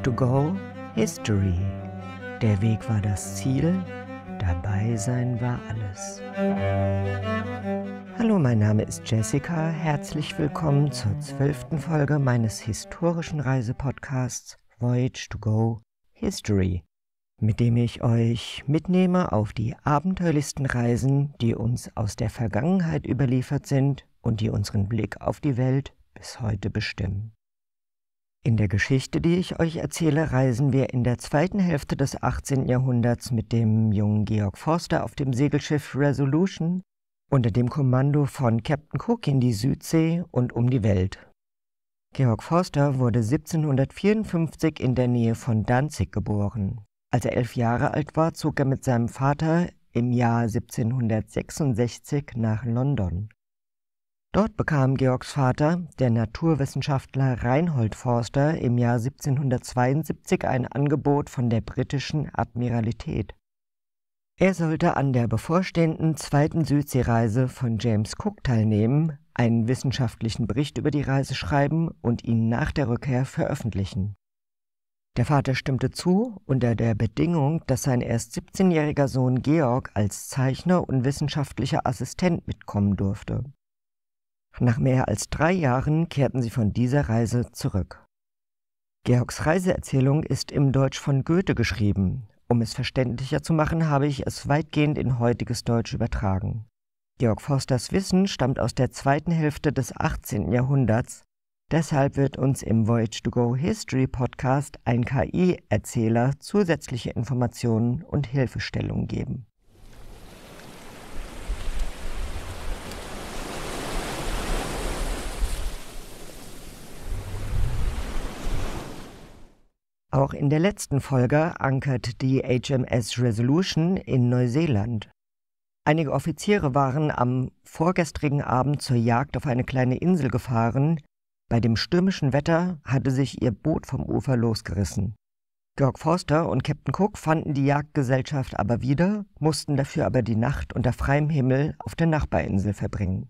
Courage to Go History. Der Weg war das Ziel, dabei sein war alles. Hallo, mein Name ist Jessica. Herzlich willkommen zur zwölften Folge meines historischen Reisepodcasts Voyage to Go History, mit dem ich euch mitnehme auf die abenteuerlichsten Reisen, die uns aus der Vergangenheit überliefert sind und die unseren Blick auf die Welt bis heute bestimmen. In der Geschichte, die ich euch erzähle, reisen wir in der zweiten Hälfte des 18. Jahrhunderts mit dem jungen Georg Forster auf dem Segelschiff Resolution unter dem Kommando von Captain Cook in die Südsee und um die Welt. Georg Forster wurde 1754 in der Nähe von Danzig geboren. Als er elf Jahre alt war, zog er mit seinem Vater im Jahr 1766 nach London. Dort bekam Georgs Vater, der Naturwissenschaftler Reinhold Forster, im Jahr 1772 ein Angebot von der britischen Admiralität. Er sollte an der bevorstehenden zweiten Südseereise von James Cook teilnehmen, einen wissenschaftlichen Bericht über die Reise schreiben und ihn nach der Rückkehr veröffentlichen. Der Vater stimmte zu, unter der Bedingung, dass sein erst 17-jähriger Sohn Georg als Zeichner und wissenschaftlicher Assistent mitkommen durfte. Nach mehr als drei Jahren kehrten sie von dieser Reise zurück. Georgs Reiseerzählung ist im Deutsch von Goethe geschrieben. Um es verständlicher zu machen, habe ich es weitgehend in heutiges Deutsch übertragen. Georg Forsters Wissen stammt aus der zweiten Hälfte des 18. Jahrhunderts. Deshalb wird uns im Voyage to Go History Podcast ein KI-Erzähler zusätzliche Informationen und Hilfestellungen geben. Auch in der letzten Folge ankert die HMS Resolution in Neuseeland. Einige Offiziere waren am vorgestrigen Abend zur Jagd auf eine kleine Insel gefahren. Bei dem stürmischen Wetter hatte sich ihr Boot vom Ufer losgerissen. Georg Forster und Captain Cook fanden die Jagdgesellschaft aber wieder, mussten dafür aber die Nacht unter freiem Himmel auf der Nachbarinsel verbringen.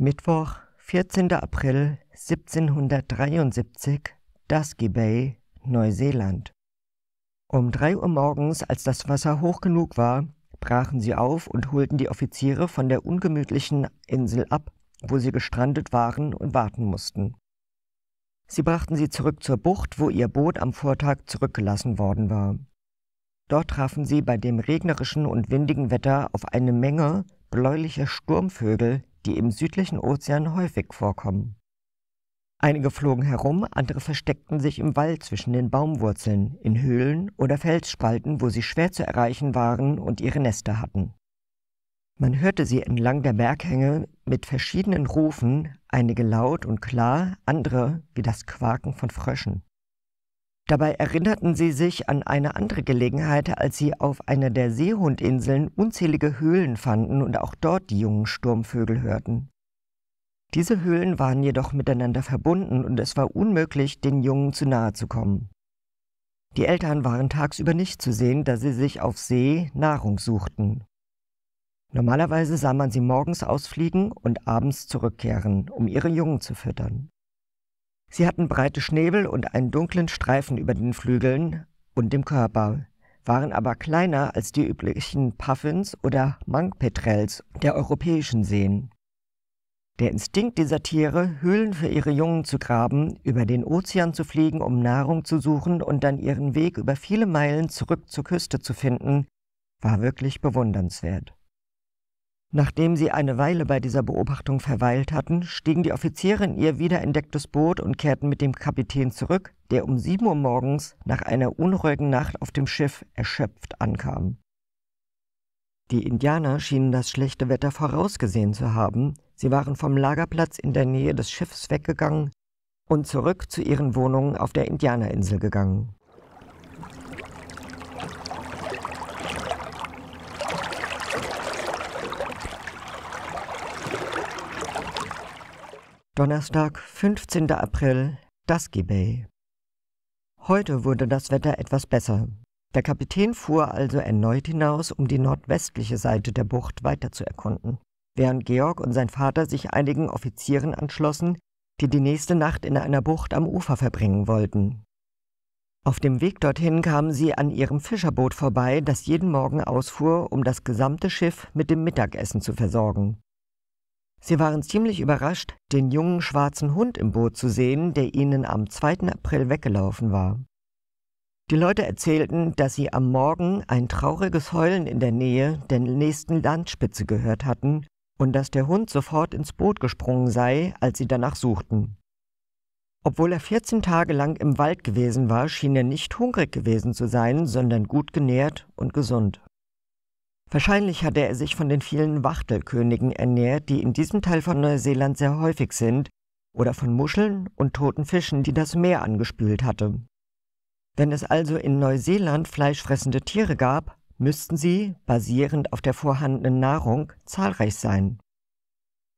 Mittwoch, 14. April 1773, Dusky Bay, Neuseeland. Um drei Uhr morgens, als das Wasser hoch genug war, brachen sie auf und holten die Offiziere von der ungemütlichen Insel ab, wo sie gestrandet waren und warten mussten. Sie brachten sie zurück zur Bucht, wo ihr Boot am Vortag zurückgelassen worden war. Dort trafen sie bei dem regnerischen und windigen Wetter auf eine Menge bläulicher Sturmvögel, die im südlichen Ozean häufig vorkommen. Einige flogen herum, andere versteckten sich im Wald zwischen den Baumwurzeln, in Höhlen oder Felsspalten, wo sie schwer zu erreichen waren und ihre Nester hatten. Man hörte sie entlang der Berghänge mit verschiedenen Rufen, einige laut und klar, andere wie das Quaken von Fröschen. Dabei erinnerten sie sich an eine andere Gelegenheit, als sie auf einer der Seehundinseln unzählige Höhlen fanden und auch dort die jungen Sturmvögel hörten. Diese Höhlen waren jedoch miteinander verbunden und es war unmöglich, den Jungen zu nahe zu kommen. Die Eltern waren tagsüber nicht zu sehen, da sie sich auf See Nahrung suchten. Normalerweise sah man sie morgens ausfliegen und abends zurückkehren, um ihre Jungen zu füttern. Sie hatten breite Schnäbel und einen dunklen Streifen über den Flügeln und dem Körper, waren aber kleiner als die üblichen Puffins oder Mangpetrels der europäischen Seen. Der Instinkt dieser Tiere, Höhlen für ihre Jungen zu graben, über den Ozean zu fliegen, um Nahrung zu suchen und dann ihren Weg über viele Meilen zurück zur Küste zu finden, war wirklich bewundernswert. Nachdem sie eine Weile bei dieser Beobachtung verweilt hatten, stiegen die Offiziere in ihr wiederentdecktes Boot und kehrten mit dem Kapitän zurück, der um sieben Uhr morgens nach einer unruhigen Nacht auf dem Schiff erschöpft ankam. Die Indianer schienen das schlechte Wetter vorausgesehen zu haben, sie waren vom Lagerplatz in der Nähe des Schiffs weggegangen und zurück zu ihren Wohnungen auf der Indianerinsel gegangen. Donnerstag, 15. April, Dusky Bay. Heute wurde das Wetter etwas besser. Der Kapitän fuhr also erneut hinaus, um die nordwestliche Seite der Bucht weiter zu erkunden, während Georg und sein Vater sich einigen Offizieren anschlossen, die die nächste Nacht in einer Bucht am Ufer verbringen wollten. Auf dem Weg dorthin kamen sie an ihrem Fischerboot vorbei, das jeden Morgen ausfuhr, um das gesamte Schiff mit dem Mittagessen zu versorgen. Sie waren ziemlich überrascht, den jungen schwarzen Hund im Boot zu sehen, der ihnen am 2. April weggelaufen war. Die Leute erzählten, dass sie am Morgen ein trauriges Heulen in der Nähe der nächsten Landspitze gehört hatten und dass der Hund sofort ins Boot gesprungen sei, als sie danach suchten. Obwohl er 14 Tage lang im Wald gewesen war, schien er nicht hungrig gewesen zu sein, sondern gut genährt und gesund. Wahrscheinlich hatte er sich von den vielen Wachtelkönigen ernährt, die in diesem Teil von Neuseeland sehr häufig sind, oder von Muscheln und toten Fischen, die das Meer angespült hatte. Wenn es also in Neuseeland fleischfressende Tiere gab, müssten sie, basierend auf der vorhandenen Nahrung, zahlreich sein.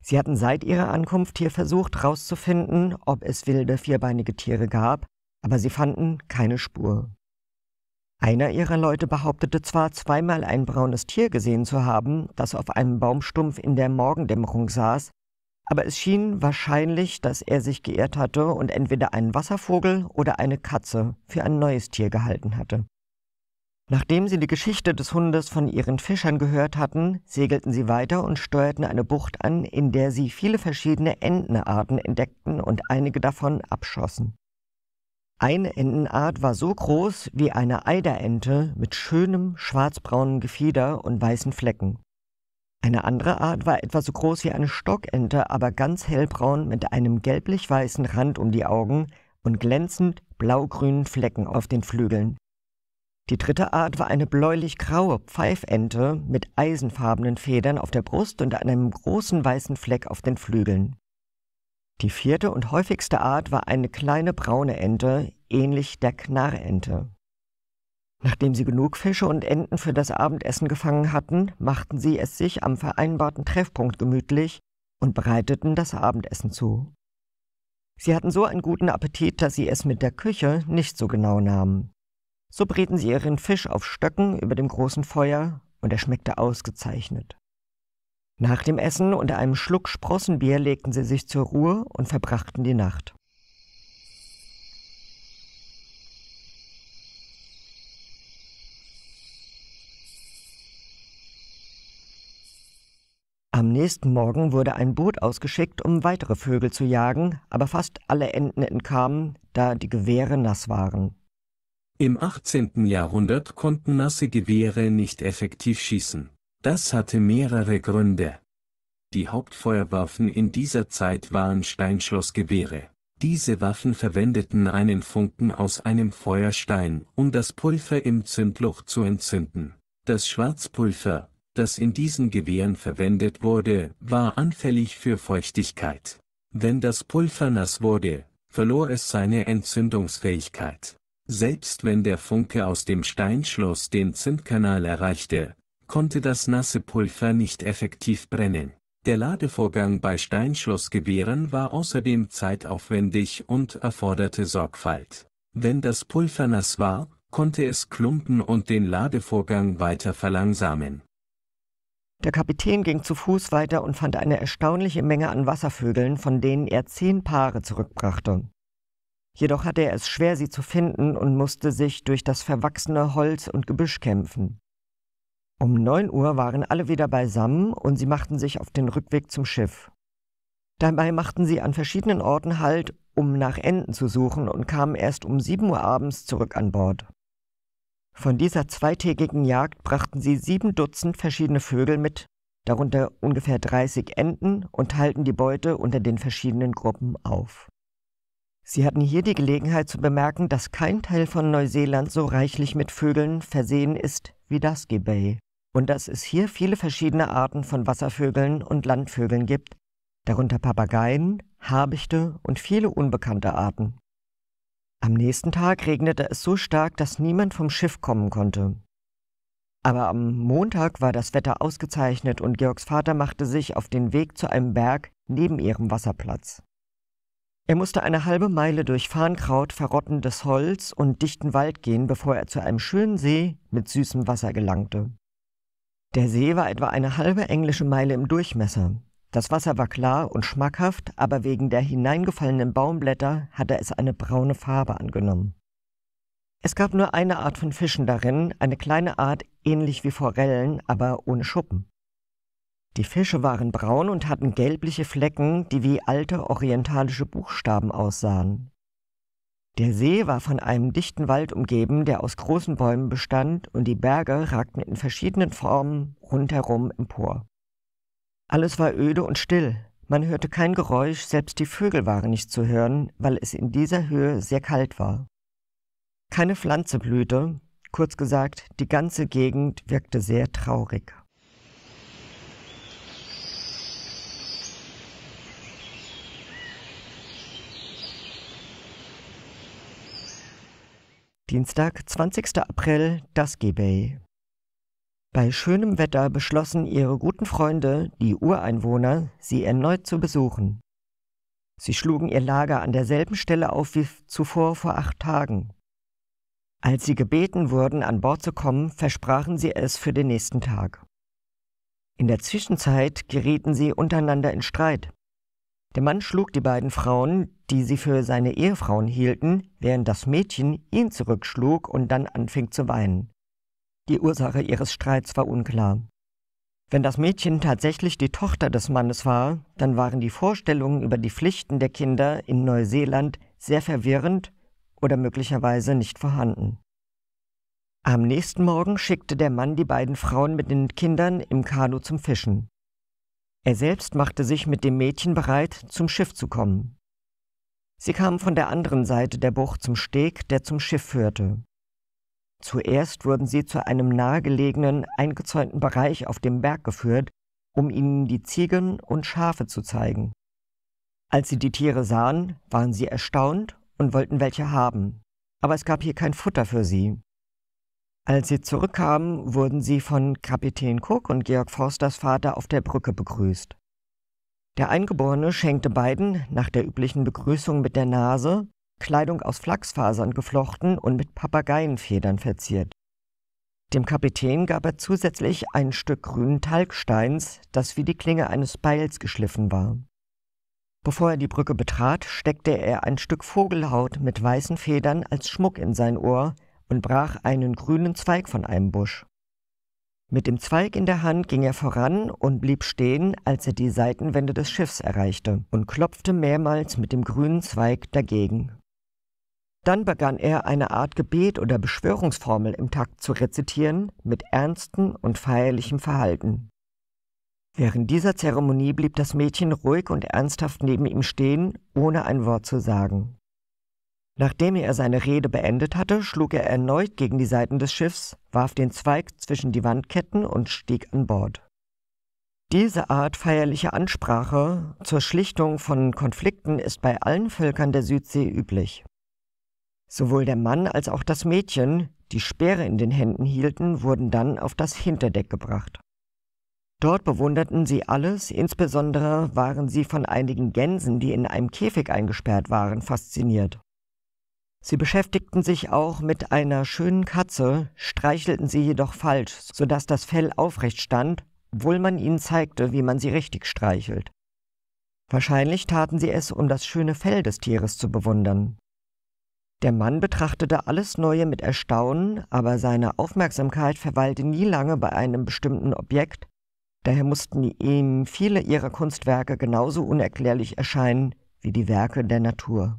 Sie hatten seit ihrer Ankunft hier versucht herauszufinden, ob es wilde vierbeinige Tiere gab, aber sie fanden keine Spur. Einer ihrer Leute behauptete zwar zweimal ein braunes Tier gesehen zu haben, das auf einem Baumstumpf in der Morgendämmerung saß, aber es schien wahrscheinlich, dass er sich geirrt hatte und entweder einen Wasservogel oder eine Katze für ein neues Tier gehalten hatte. Nachdem sie die Geschichte des Hundes von ihren Fischern gehört hatten, segelten sie weiter und steuerten eine Bucht an, in der sie viele verschiedene Entenarten entdeckten und einige davon abschossen. Eine Entenart war so groß wie eine Eiderente mit schönem schwarzbraunen Gefieder und weißen Flecken. Eine andere Art war etwa so groß wie eine Stockente, aber ganz hellbraun mit einem gelblich-weißen Rand um die Augen und glänzend blaugrünen Flecken auf den Flügeln. Die dritte Art war eine bläulich-graue Pfeifente mit eisenfarbenen Federn auf der Brust und einem großen weißen Fleck auf den Flügeln. Die vierte und häufigste Art war eine kleine braune Ente, ähnlich der Knarrente. Nachdem sie genug Fische und Enten für das Abendessen gefangen hatten, machten sie es sich am vereinbarten Treffpunkt gemütlich und bereiteten das Abendessen zu. Sie hatten so einen guten Appetit, dass sie es mit der Küche nicht so genau nahmen. So brieten sie ihren Fisch auf Stöcken über dem großen Feuer und er schmeckte ausgezeichnet. Nach dem Essen und einem Schluck Sprossenbier legten sie sich zur Ruhe und verbrachten die Nacht. Am nächsten Morgen wurde ein Boot ausgeschickt, um weitere Vögel zu jagen, aber fast alle Enten entkamen, da die Gewehre nass waren. Im 18. Jahrhundert konnten nasse Gewehre nicht effektiv schießen. Das hatte mehrere Gründe. Die Hauptfeuerwaffen in dieser Zeit waren Steinschlossgewehre. Diese Waffen verwendeten einen Funken aus einem Feuerstein, um das Pulver im Zündloch zu entzünden. Das Schwarzpulver, das in diesen Gewehren verwendet wurde, war anfällig für Feuchtigkeit. Wenn das Pulver nass wurde, verlor es seine Entzündungsfähigkeit. Selbst wenn der Funke aus dem Steinschloss den Zündkanal erreichte, konnte das nasse Pulver nicht effektiv brennen. Der Ladevorgang bei Steinschlossgewehren war außerdem zeitaufwendig und erforderte Sorgfalt. Wenn das Pulver nass war, konnte es klumpen und den Ladevorgang weiter verlangsamen. Der Kapitän ging zu Fuß weiter und fand eine erstaunliche Menge an Wasservögeln, von denen er zehn Paare zurückbrachte. Jedoch hatte er es schwer, sie zu finden und musste sich durch das verwachsene Holz und Gebüsch kämpfen. Um neun Uhr waren alle wieder beisammen und sie machten sich auf den Rückweg zum Schiff. Dabei machten sie an verschiedenen Orten Halt, um nach Enten zu suchen und kamen erst um sieben Uhr abends zurück an Bord. Von dieser zweitägigen Jagd brachten sie sieben Dutzend verschiedene Vögel mit, darunter ungefähr 30 Enten und teilten die Beute unter den verschiedenen Gruppen auf. Sie hatten hier die Gelegenheit zu bemerken, dass kein Teil von Neuseeland so reichlich mit Vögeln versehen ist wie das Bay und dass es hier viele verschiedene Arten von Wasservögeln und Landvögeln gibt, darunter Papageien, Habichte und viele unbekannte Arten. Am nächsten Tag regnete es so stark, dass niemand vom Schiff kommen konnte. Aber am Montag war das Wetter ausgezeichnet und Georgs Vater machte sich auf den Weg zu einem Berg neben ihrem Wasserplatz. Er musste eine halbe Meile durch Farnkraut, verrottendes Holz und dichten Wald gehen, bevor er zu einem schönen See mit süßem Wasser gelangte. Der See war etwa eine halbe englische Meile im Durchmesser. Das Wasser war klar und schmackhaft, aber wegen der hineingefallenen Baumblätter hatte es eine braune Farbe angenommen. Es gab nur eine Art von Fischen darin, eine kleine Art ähnlich wie Forellen, aber ohne Schuppen. Die Fische waren braun und hatten gelbliche Flecken, die wie alte orientalische Buchstaben aussahen, der See war von einem dichten Wald umgeben, der aus großen Bäumen bestand, und die Berge ragten in verschiedenen Formen rundherum empor. Alles war öde und still, man hörte kein Geräusch, selbst die Vögel waren nicht zu hören, weil es in dieser Höhe sehr kalt war. Keine Pflanze blühte, kurz gesagt, die ganze Gegend wirkte sehr traurig. Dienstag, 20. April, das Gebay. Bei schönem Wetter beschlossen ihre guten Freunde, die Ureinwohner, sie erneut zu besuchen. Sie schlugen ihr Lager an derselben Stelle auf wie zuvor vor acht Tagen. Als sie gebeten wurden, an Bord zu kommen, versprachen sie es für den nächsten Tag. In der Zwischenzeit gerieten sie untereinander in Streit. Der Mann schlug die beiden Frauen, die sie für seine Ehefrauen hielten, während das Mädchen ihn zurückschlug und dann anfing zu weinen. Die Ursache ihres Streits war unklar. Wenn das Mädchen tatsächlich die Tochter des Mannes war, dann waren die Vorstellungen über die Pflichten der Kinder in Neuseeland sehr verwirrend oder möglicherweise nicht vorhanden. Am nächsten Morgen schickte der Mann die beiden Frauen mit den Kindern im Kanu zum Fischen. Er selbst machte sich mit dem Mädchen bereit, zum Schiff zu kommen. Sie kamen von der anderen Seite der Bucht zum Steg, der zum Schiff führte. Zuerst wurden sie zu einem nahegelegenen, eingezäunten Bereich auf dem Berg geführt, um ihnen die Ziegen und Schafe zu zeigen. Als sie die Tiere sahen, waren sie erstaunt und wollten welche haben, aber es gab hier kein Futter für sie. Als sie zurückkamen, wurden sie von Kapitän Cook und Georg Forsters Vater auf der Brücke begrüßt. Der Eingeborene schenkte beiden, nach der üblichen Begrüßung mit der Nase, Kleidung aus Flachsfasern geflochten und mit Papageienfedern verziert. Dem Kapitän gab er zusätzlich ein Stück grünen Talgsteins, das wie die Klinge eines Beils geschliffen war. Bevor er die Brücke betrat, steckte er ein Stück Vogelhaut mit weißen Federn als Schmuck in sein Ohr, und brach einen grünen Zweig von einem Busch. Mit dem Zweig in der Hand ging er voran und blieb stehen, als er die Seitenwände des Schiffs erreichte, und klopfte mehrmals mit dem grünen Zweig dagegen. Dann begann er eine Art Gebet oder Beschwörungsformel im Takt zu rezitieren, mit ernstem und feierlichem Verhalten. Während dieser Zeremonie blieb das Mädchen ruhig und ernsthaft neben ihm stehen, ohne ein Wort zu sagen. Nachdem er seine Rede beendet hatte, schlug er erneut gegen die Seiten des Schiffs, warf den Zweig zwischen die Wandketten und stieg an Bord. Diese Art feierlicher Ansprache zur Schlichtung von Konflikten ist bei allen Völkern der Südsee üblich. Sowohl der Mann als auch das Mädchen, die Speere in den Händen hielten, wurden dann auf das Hinterdeck gebracht. Dort bewunderten sie alles, insbesondere waren sie von einigen Gänsen, die in einem Käfig eingesperrt waren, fasziniert. Sie beschäftigten sich auch mit einer schönen Katze, streichelten sie jedoch falsch, sodass das Fell aufrecht stand, obwohl man ihnen zeigte, wie man sie richtig streichelt. Wahrscheinlich taten sie es, um das schöne Fell des Tieres zu bewundern. Der Mann betrachtete alles Neue mit Erstaunen, aber seine Aufmerksamkeit verweilte nie lange bei einem bestimmten Objekt, daher mussten ihm viele ihrer Kunstwerke genauso unerklärlich erscheinen wie die Werke der Natur.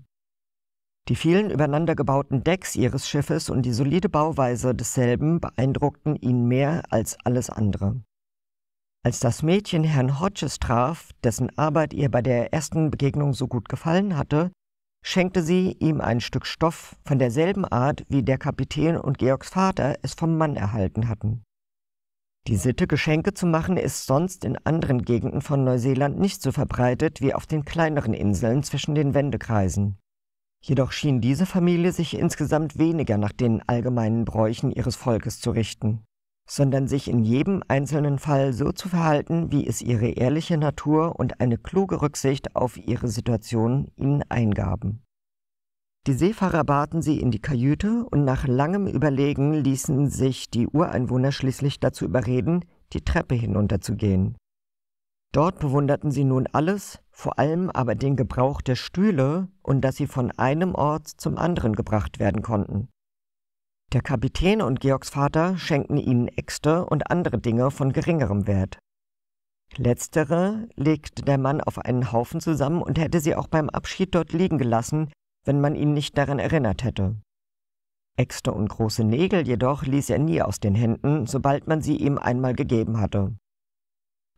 Die vielen übereinander gebauten Decks ihres Schiffes und die solide Bauweise desselben beeindruckten ihn mehr als alles andere. Als das Mädchen Herrn Hodges traf, dessen Arbeit ihr bei der ersten Begegnung so gut gefallen hatte, schenkte sie ihm ein Stück Stoff von derselben Art, wie der Kapitän und Georgs Vater es vom Mann erhalten hatten. Die Sitte, Geschenke zu machen, ist sonst in anderen Gegenden von Neuseeland nicht so verbreitet wie auf den kleineren Inseln zwischen den Wendekreisen. Jedoch schien diese Familie sich insgesamt weniger nach den allgemeinen Bräuchen ihres Volkes zu richten, sondern sich in jedem einzelnen Fall so zu verhalten, wie es ihre ehrliche Natur und eine kluge Rücksicht auf ihre Situation ihnen eingaben. Die Seefahrer baten sie in die Kajüte und nach langem Überlegen ließen sich die Ureinwohner schließlich dazu überreden, die Treppe hinunterzugehen. Dort bewunderten sie nun alles, vor allem aber den Gebrauch der Stühle und dass sie von einem Ort zum anderen gebracht werden konnten. Der Kapitän und Georgs Vater schenkten ihnen Äxte und andere Dinge von geringerem Wert. Letztere legte der Mann auf einen Haufen zusammen und hätte sie auch beim Abschied dort liegen gelassen, wenn man ihn nicht daran erinnert hätte. Äxte und große Nägel jedoch ließ er nie aus den Händen, sobald man sie ihm einmal gegeben hatte.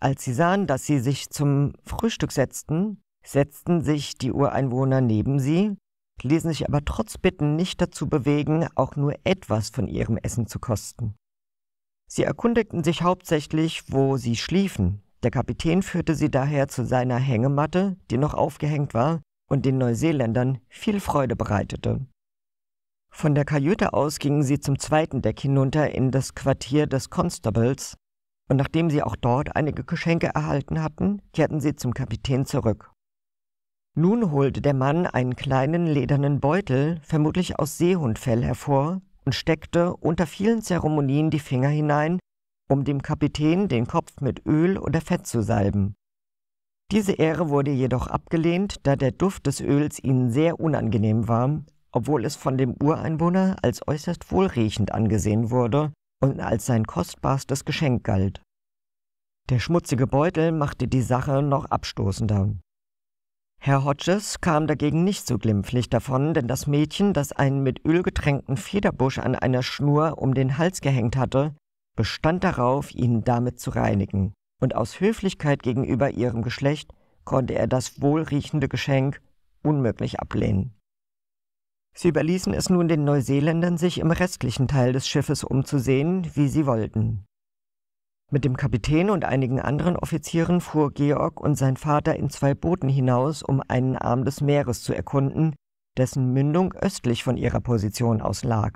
Als sie sahen, dass sie sich zum Frühstück setzten, setzten sich die Ureinwohner neben sie, ließen sich aber trotz Bitten nicht dazu bewegen, auch nur etwas von ihrem Essen zu kosten. Sie erkundigten sich hauptsächlich, wo sie schliefen. Der Kapitän führte sie daher zu seiner Hängematte, die noch aufgehängt war und den Neuseeländern viel Freude bereitete. Von der Kajüte aus gingen sie zum zweiten Deck hinunter in das Quartier des Constables, und nachdem sie auch dort einige Geschenke erhalten hatten, kehrten sie zum Kapitän zurück. Nun holte der Mann einen kleinen ledernen Beutel, vermutlich aus Seehundfell, hervor und steckte unter vielen Zeremonien die Finger hinein, um dem Kapitän den Kopf mit Öl oder Fett zu salben. Diese Ehre wurde jedoch abgelehnt, da der Duft des Öls ihnen sehr unangenehm war, obwohl es von dem Ureinwohner als äußerst wohlriechend angesehen wurde und als sein kostbarstes Geschenk galt. Der schmutzige Beutel machte die Sache noch abstoßender. Herr Hodges kam dagegen nicht so glimpflich davon, denn das Mädchen, das einen mit Öl getränkten Federbusch an einer Schnur um den Hals gehängt hatte, bestand darauf, ihn damit zu reinigen, und aus Höflichkeit gegenüber ihrem Geschlecht konnte er das wohlriechende Geschenk unmöglich ablehnen. Sie überließen es nun den Neuseeländern, sich im restlichen Teil des Schiffes umzusehen, wie sie wollten. Mit dem Kapitän und einigen anderen Offizieren fuhr Georg und sein Vater in zwei Booten hinaus, um einen Arm des Meeres zu erkunden, dessen Mündung östlich von ihrer Position aus lag.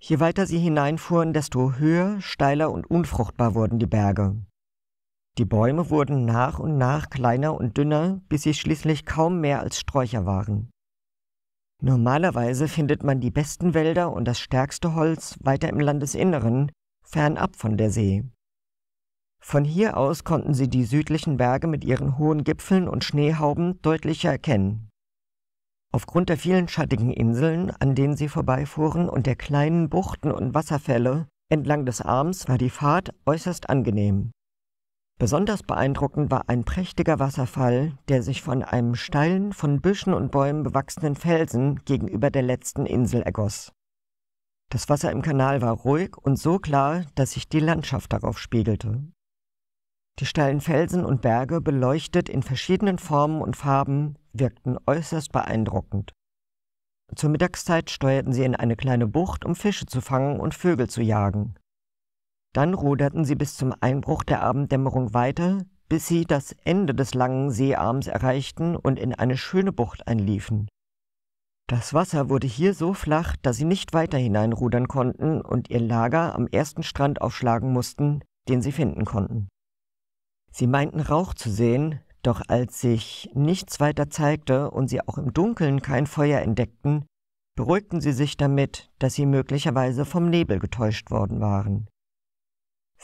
Je weiter sie hineinfuhren, desto höher, steiler und unfruchtbar wurden die Berge. Die Bäume wurden nach und nach kleiner und dünner, bis sie schließlich kaum mehr als Sträucher waren. Normalerweise findet man die besten Wälder und das stärkste Holz weiter im Landesinneren, fernab von der See. Von hier aus konnten sie die südlichen Berge mit ihren hohen Gipfeln und Schneehauben deutlicher erkennen. Aufgrund der vielen schattigen Inseln, an denen sie vorbeifuhren, und der kleinen Buchten und Wasserfälle entlang des Arms war die Fahrt äußerst angenehm. Besonders beeindruckend war ein prächtiger Wasserfall, der sich von einem steilen, von Büschen und Bäumen bewachsenen Felsen gegenüber der letzten Insel ergoss. Das Wasser im Kanal war ruhig und so klar, dass sich die Landschaft darauf spiegelte. Die steilen Felsen und Berge, beleuchtet in verschiedenen Formen und Farben, wirkten äußerst beeindruckend. Zur Mittagszeit steuerten sie in eine kleine Bucht, um Fische zu fangen und Vögel zu jagen. Dann ruderten sie bis zum Einbruch der Abenddämmerung weiter, bis sie das Ende des langen Seearms erreichten und in eine schöne Bucht einliefen. Das Wasser wurde hier so flach, dass sie nicht weiter hineinrudern konnten und ihr Lager am ersten Strand aufschlagen mussten, den sie finden konnten. Sie meinten Rauch zu sehen, doch als sich nichts weiter zeigte und sie auch im Dunkeln kein Feuer entdeckten, beruhigten sie sich damit, dass sie möglicherweise vom Nebel getäuscht worden waren.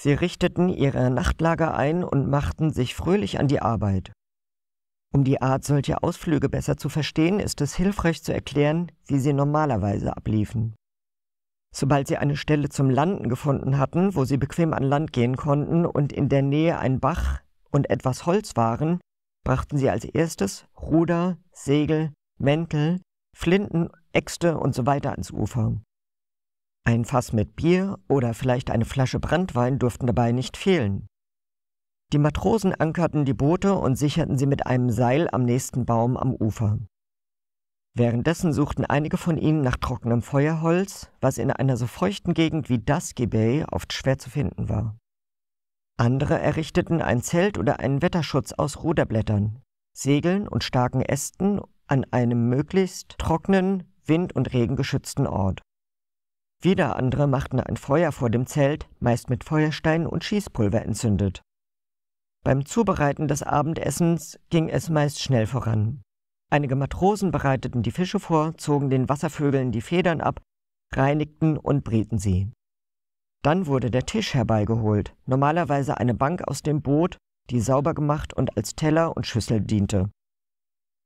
Sie richteten ihre Nachtlager ein und machten sich fröhlich an die Arbeit. Um die Art solcher Ausflüge besser zu verstehen, ist es hilfreich zu erklären, wie sie normalerweise abliefen. Sobald sie eine Stelle zum Landen gefunden hatten, wo sie bequem an Land gehen konnten und in der Nähe ein Bach und etwas Holz waren, brachten sie als erstes Ruder, Segel, Mäntel, Flinten, Äxte usw. So ans Ufer. Ein Fass mit Bier oder vielleicht eine Flasche Brandwein durften dabei nicht fehlen. Die Matrosen ankerten die Boote und sicherten sie mit einem Seil am nächsten Baum am Ufer. Währenddessen suchten einige von ihnen nach trockenem Feuerholz, was in einer so feuchten Gegend wie Dusky Bay oft schwer zu finden war. Andere errichteten ein Zelt oder einen Wetterschutz aus Ruderblättern, Segeln und starken Ästen an einem möglichst trockenen, wind- und regengeschützten Ort. Wieder andere machten ein Feuer vor dem Zelt, meist mit Feuersteinen und Schießpulver entzündet. Beim Zubereiten des Abendessens ging es meist schnell voran. Einige Matrosen bereiteten die Fische vor, zogen den Wasservögeln die Federn ab, reinigten und brieten sie. Dann wurde der Tisch herbeigeholt, normalerweise eine Bank aus dem Boot, die sauber gemacht und als Teller und Schüssel diente.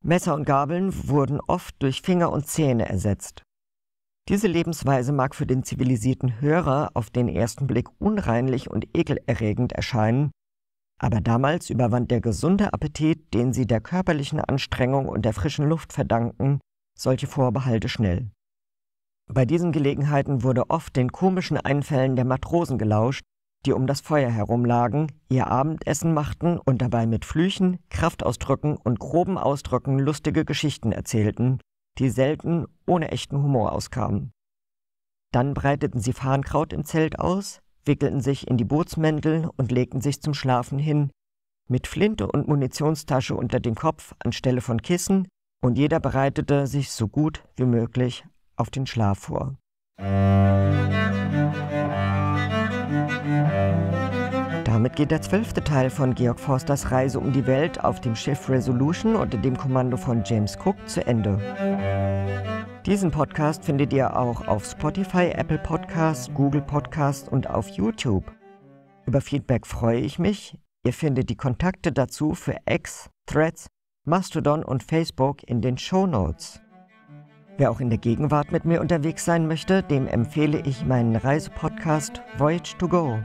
Messer und Gabeln wurden oft durch Finger und Zähne ersetzt. Diese Lebensweise mag für den zivilisierten Hörer auf den ersten Blick unreinlich und ekelerregend erscheinen, aber damals überwand der gesunde Appetit, den sie der körperlichen Anstrengung und der frischen Luft verdanken, solche Vorbehalte schnell. Bei diesen Gelegenheiten wurde oft den komischen Einfällen der Matrosen gelauscht, die um das Feuer herumlagen, ihr Abendessen machten und dabei mit Flüchen, Kraftausdrücken und groben Ausdrücken lustige Geschichten erzählten, die selten ohne echten Humor auskamen. Dann breiteten sie Farnkraut im Zelt aus, wickelten sich in die Bootsmäntel und legten sich zum Schlafen hin, mit Flinte und Munitionstasche unter dem Kopf anstelle von Kissen, und jeder bereitete sich so gut wie möglich auf den Schlaf vor. Damit geht der zwölfte Teil von Georg Forsters Reise um die Welt auf dem Schiff Resolution unter dem Kommando von James Cook zu Ende. Diesen Podcast findet ihr auch auf Spotify, Apple Podcasts, Google Podcasts und auf YouTube. Über Feedback freue ich mich. Ihr findet die Kontakte dazu für X, Threads, Mastodon und Facebook in den Show Notes. Wer auch in der Gegenwart mit mir unterwegs sein möchte, dem empfehle ich meinen Reisepodcast Voyage to Go.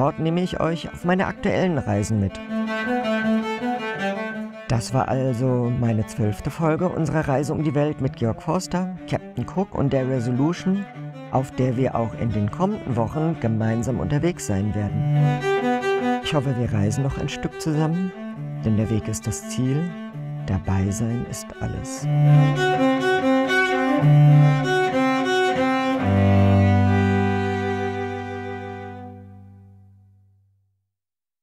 Dort nehme ich euch auf meine aktuellen Reisen mit. Das war also meine zwölfte Folge unserer Reise um die Welt mit Georg Forster, Captain Cook und der Resolution, auf der wir auch in den kommenden Wochen gemeinsam unterwegs sein werden. Ich hoffe, wir reisen noch ein Stück zusammen, denn der Weg ist das Ziel, dabei sein ist alles.